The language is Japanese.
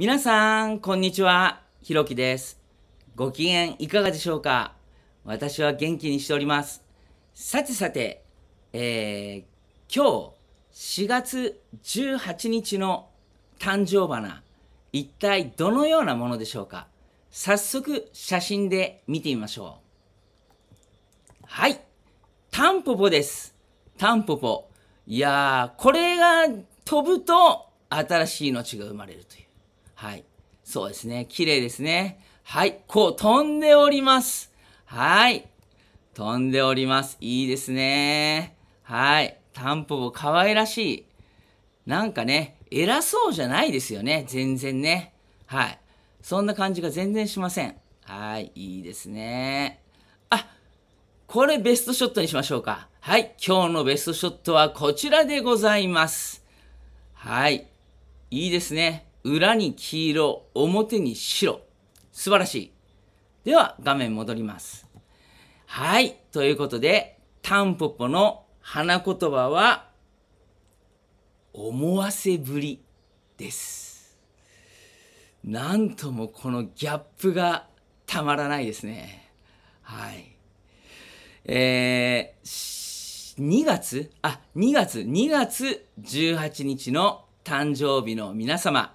皆さん、こんにちは。ひろきです。ご機嫌いかがでしょうか私は元気にしております。さてさて、えー、今日4月18日の誕生花、一体どのようなものでしょうか早速写真で見てみましょう。はい。タンポポです。タンポポ。いやー、これが飛ぶと新しい命が生まれるという。はい。そうですね。綺麗ですね。はい。こう飛んでおります。はい。飛んでおります。いいですね。はい。タンポポ可愛らしい。なんかね、偉そうじゃないですよね。全然ね。はい。そんな感じが全然しません。はい。いいですね。あ、これベストショットにしましょうか。はい。今日のベストショットはこちらでございます。はい。いいですね。裏に黄色、表に白。素晴らしい。では、画面戻ります。はい。ということで、タンポポの花言葉は、思わせぶりです。なんともこのギャップがたまらないですね。はい。えー、2月、あ、2月、2月18日の誕生日の皆様、